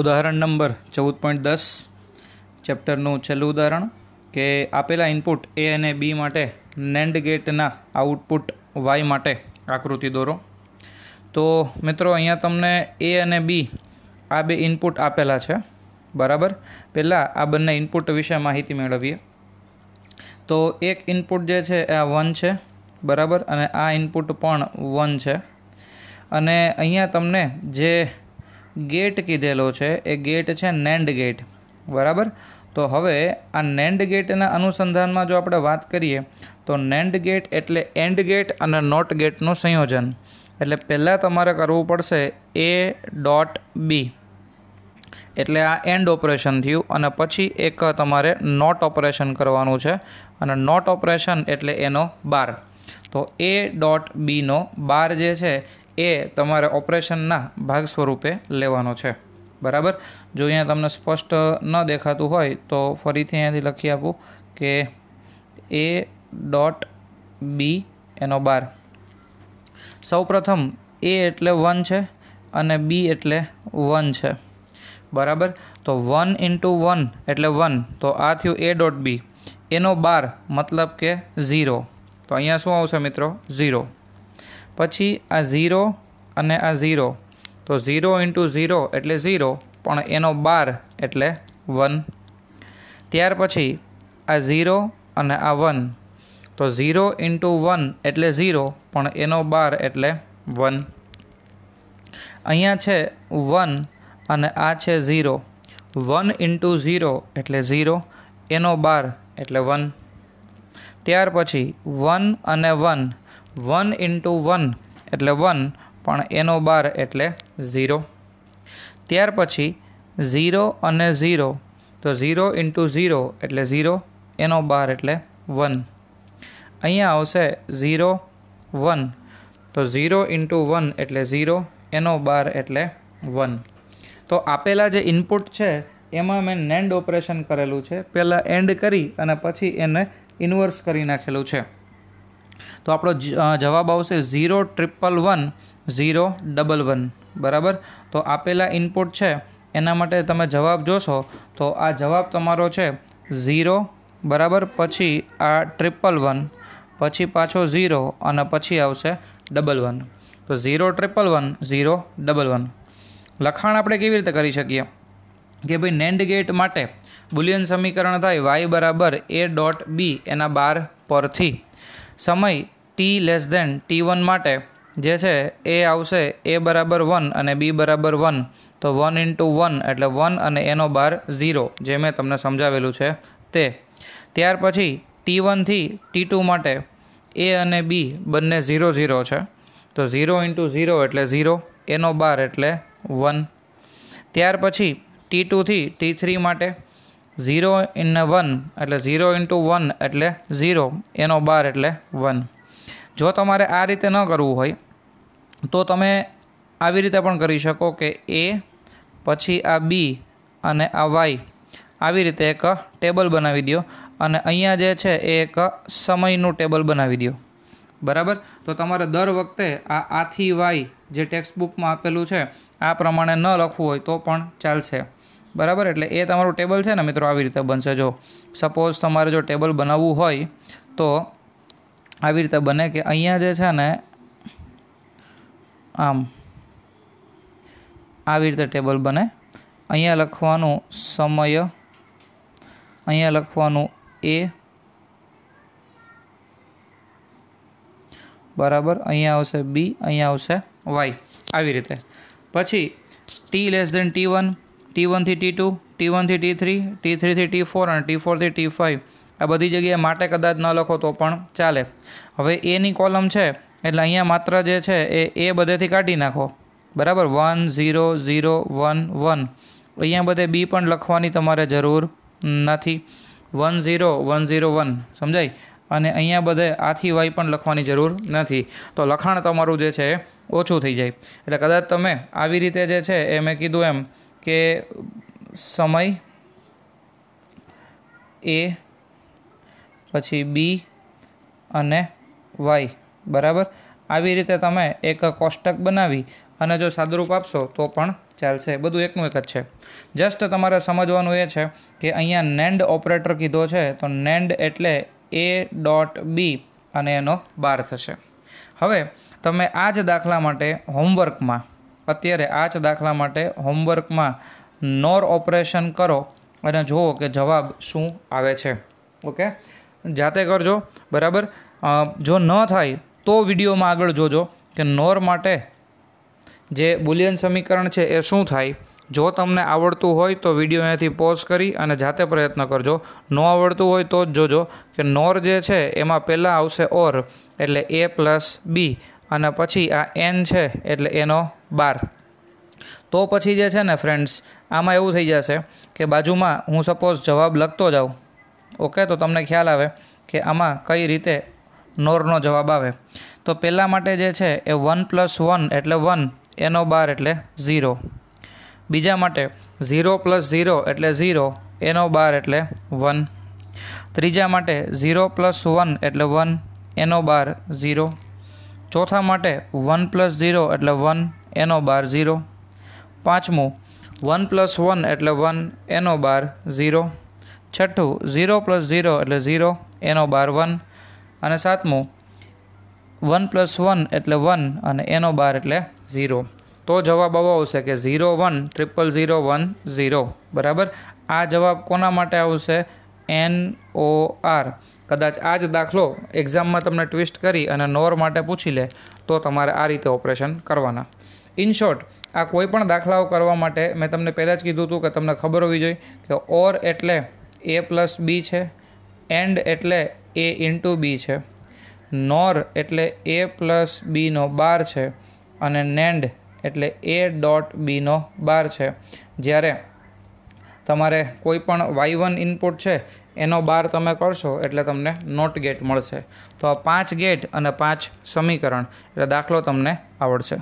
ઉદાહરણ નંબર ચૌદ પોઈન્ટ દસ ચેપ્ટરનું છેલ્લું ઉદાહરણ કે આપેલા ઇનપુટ એ અને બી માટે નેન્ડ ગેટના આઉટપુટ વાય માટે આકૃતિ દોરો તો મિત્રો અહીંયા તમને એ અને બી આ બે ઇનપુટ આપેલા છે બરાબર પહેલાં આ બંને ઇનપુટ વિશે માહિતી મેળવીએ તો એક ઇનપુટ જે છે આ વન છે બરાબર અને આ ઇનપુટ પણ વન છે અને અહીંયા તમને જે ગેટ કીધેલો છે એ ગેટ છે નેન્ડ ગેટ બરાબર તો હવે આ નેન્ડ ગેટના અનુસંધાનમાં જો આપણે વાત કરીએ તો નેન્ડ ગેટ એટલે એન્ડ ગેટ અને નોટ ગેટનું સંયોજન એટલે પહેલાં તમારે કરવું પડશે એ ડોટ બી એટલે આ એન્ડ ઓપરેશન થયું અને પછી એક તમારે નોટ ઓપરેશન કરવાનું છે અને નોટ ઓપરેશન એટલે એનો બાર તો એ ડોટ બીનો બાર જે છે એ તમારે ઓપરેશનના ભાગ સ્વરૂપે લેવાનો છે બરાબર જો અહીંયા તમને સ્પષ્ટ ન દેખાતું હોય તો ફરીથી અહીંયાથી લખી આપું કે એ ડોટ બી એનો બાર સૌપ્રથમ એ એટલે વન છે અને બી એટલે વન છે બરાબર તો વન ઇન્ટુ વન એટલે વન તો આ થયું એ ડોટ બી એનો બાર મતલબ કે ઝીરો તો અહીંયા શું આવશે મિત્રો ઝીરો પછી આ ઝીરો અને આ ઝીરો તો ઝીરો ઇન્ટુ ઝીરો એટલે ઝીરો પણ એનો બાર એટલે વન ત્યાર પછી આ ઝીરો અને આ વન તો ઝીરો ઇન્ટુ વન એટલે ઝીરો પણ એનો બાર એટલે વન અહીંયા છે વન અને આ છે ઝીરો વન ઇન્ટુ ઝીરો એટલે ઝીરો એનો બાર એટલે વન ત્યાર પછી વન અને વન વન ઇન્ટુ વન એટલે વન પણ એનો બાર એટલે ઝીરો ત્યાર પછી ઝીરો અને ઝીરો તો ઝીરો ઇન્ટુ ઝીરો એટલે ઝીરો એનો બાર એટલે વન અહીંયા આવશે ઝીરો વન તો ઝીરો ઇન્ટુ વન એટલે ઝીરો એનો બાર એટલે વન તો આપેલા જે ઇનપુટ છે એમાં મેં નેન્ડ ઓપરેશન કરેલું છે પહેલાં એન્ડ કરી અને પછી એને ઇન્વર્સ કરી નાખેલું છે તો આપણો જવાબ આવશે zero triple one zero double one બરાબર તો આપેલા ઇનપુટ છે એના માટે તમે જવાબ જોશો તો આ જવાબ તમારો છે ઝીરો બરાબર પછી આ ટ્રિપલ વન પછી પાછો ઝીરો અને પછી આવશે ડબલ વન તો zero triple one zero double one લખાણ આપણે કેવી રીતે કરી શકીએ કે ભાઈ નેન્ડ ગેટ માટે બુલિયન સમીકરણ થાય વાય બરાબર એ ડોટ બી એના બાર પરથી સમય T less than T one માટે જે છે એ આવશે એ બરાબર વન અને બી બરાબર વન તો વન ઇન્ટુ વન એટલે વન અને એનો બાર ઝીરો જે મેં તમને સમજાવેલું છે તે ત્યાર પછી ટી વનથી ટી ટુ માટે એ અને બી બંને ઝીરો ઝીરો છે તો ઝીરો ઇન્ટુ ઝીરો એટલે ઝીરો એનો બાર એટલે વન ત્યાર પછી ટી ટુથી ટી થ્રી માટે ઝીરો ઇન વન એટલે ઝીરો ઇન્ટુ વન એટલે ઝીરો એનો બાર એટલે વન જો તમારે આ રીતે ન કરવું હોય તો તમે આવી રીતે પણ કરી શકો કે એ પછી આ બી અને આ વાય આવી રીતે એક ટેબલ બનાવી દો અને અહીંયા જે છે એ એક સમયનું ટેબલ બનાવી દો બરાબર તો તમારે દર વખતે આ આથી વાય જે ટેક્સ્ટ બુકમાં આપેલું છે આ પ્રમાણે ન લખવું હોય તો પણ ચાલશે બરાબર એટલે એ તમારું ટેબલ છે ને મિત્રો આવી રીતે બનશે જો સપોઝ તમારે જો ટેબલ બનાવવું હોય તો આવી રીતે બને કે અહીંયા જે છે ને આમ આવી રીતે ટેબલ બને અહીંયા લખવાનું સમય અહીંયા લખવાનું એ બરાબર અહીંયા આવશે બી અહીંયા આવશે વાય આવી રીતે પછી T less than T one T વનથી ટી ટુ ટી વનથી ટી થ્રી ટી થ્રીથી ટી ફોર અને ટી ફોરથી ટી ફાઇવ આ બધી જગ્યાએ માટે કદાચ ન લખો તો પણ ચાલે હવે એની કોલમ છે એટલે અહીંયા માત્ર જે છે એ એ બધેથી કાઢી નાખો બરાબર one zero zero one one અહીંયા બધે બી પણ લખવાની તમારે જરૂર નથી one zero one zero one સમજાય અને અહીંયા બધે આથી વાય પણ લખવાની જરૂર નથી તો લખાણ તમારું જે છે એ ઓછું થઈ જાય એટલે કદાચ તમે આવી રીતે જે છે એ મેં કીધું એમ કે સમય એ પછી બી અને વાય બરાબર આવી રીતે તમે એક કોષ્ટક બનાવી અને જો સાદુરૂપ આપશો તો પણ ચાલશે બધું એકનું એક જ છે જસ્ટ તમારે સમજવાનું એ છે કે અહીંયા નેન્ડ ઓપરેટર કીધો છે તો નેન્ડ એટલે એ ડોટ બી અને એનો બાર થશે હવે તમે આ જ દાખલા માટે હોમવર્કમાં અત્યારે આ જ દાખલા માટે હોમવર્કમાં નોર ઓપરેશન કરો અને જુઓ કે જવાબ શું આવે છે ઓકે જાતે કરજો બરાબર જો ન થાય તો વિડીયોમાં આગળ જોજો કે નોર માટે જે બુલિયન સમીકરણ છે એ શું થાય જો તમને આવડતું હોય તો વિડીયો અહીંયાથી પોઝ કરી અને જાતે પ્રયત્ન કરજો ન આવડતું હોય તો જ જોજો કે નોર જે છે એમાં પહેલાં આવશે ઓર એટલે એ પ્લસ બી અને પછી આ એન છે એટલે એનો બાર તો પછી જે છે ને ફ્રેન્ડ્સ આમાં એવું થઈ જશે કે બાજુમાં હું સપોઝ જવાબ લખતો જાઉં ઓકે તો તમને ખ્યાલ આવે કે આમાં કઈ રીતે નોરનો જવાબ આવે તો પહેલાં માટે જે છે એ વન પ્લસ વન એટલે વન એનો બાર એટલે ઝીરો બીજા માટે ઝીરો પ્લસ ઝીરો એટલે ઝીરો એનો બાર એટલે વન ત્રીજા માટે ઝીરો પ્લસ વન એટલે વન એનો બાર ઝીરો ચોથા માટે વન પ્લસ ઝીરો એટલે વન એનો બાર ઝીરો પાંચમું વન પ્લસ વન એટલે વન એનો બાર ઝીરો છઠ્ઠું ઝીરો પ્લસ ઝીરો એટલે ઝીરો એનો બાર વન અને સાતમું વન પ્લસ વન એટલે વન અને એનો બાર એટલે ઝીરો તો જવાબ આવો આવશે કે zero one triple zero one zero બરાબર આ જવાબ કોના માટે આવશે એન ઓ આર કદાચ આ જ દાખલો એક્ઝામમાં તમને ટ્વિસ્ટ કરી અને નોર માટે પૂછી લે તો તમારે આ રીતે ઓપરેશન કરવાના ઇન શોર્ટ આ કોઈ પણ દાખલાઓ કરવા માટે મેં તમને પહેલાં જ કીધું હતું કે તમને ખબર હોવી જોઈએ કે ઓર એટલે એ પ્લસ બી છે એન્ડ એટલે એ ઇન્ટુ બી છે નોર એટલે એ પ્લસ બીનો બાર છે અને નેન્ડ એટલે એ ડોટ બીનો બાર છે જ્યારે તમારે કોઈ પણ વાય વન ઇનપુટ છે એનો બાર તમે કરશો એટલે તમને નોટ ગેટ મળશે તો આ પાંચ ગેટ અને પાંચ સમીકરણ એટલે દાખલો તમને આવડશે